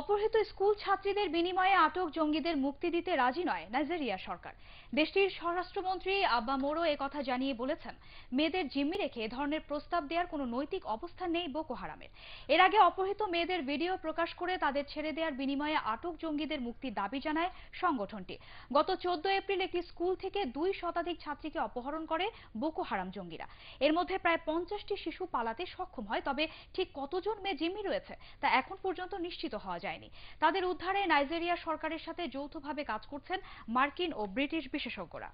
অপহৃত স্কুল ছাত্রীদের বিনিময়ে আটক জঙ্গিদের মুক্তি দিতে রাজি নয় নাইজেরিয়া সরকার দেশটির স্বরাষ্ট্রমন্ত্রী আব্বা মোরো কথা জানিয়ে বলেছেন মেয়েদের জিম্মি রেখে এ ধরনের প্রস্তাব দেওয়ার কোনো নৈতিক অবস্থান নেই বোকো হারামের এর আগে অপহৃত মেয়েদের ভিডিও প্রকাশ করে তাদের ছেড়ে দেওয়ার বিনিময়ে আটক জঙ্গিদের মুক্তি দাবি জানায় সংগঠনটি গত চোদ্দ এপ্রিল একটি স্কুল থেকে দুই শতাধিক ছাত্রীকে অপহরণ করে বোকো হারাম জঙ্গিরা এর মধ্যে প্রায় পঞ্চাশটি শিশু পালাতে সক্ষম হয় তবে ঠিক কতজন মেয়ে জিম্মি রয়েছে তা এখন পর্যন্ত নিশ্চিত হওয়া যায়নি তাদের উদ্ধারে নাইজেরিয়া সরকারের সাথে যৌথভাবে কাজ করছেন মার্কিন ও ব্রিটিশ বিশেষজ্ঞরা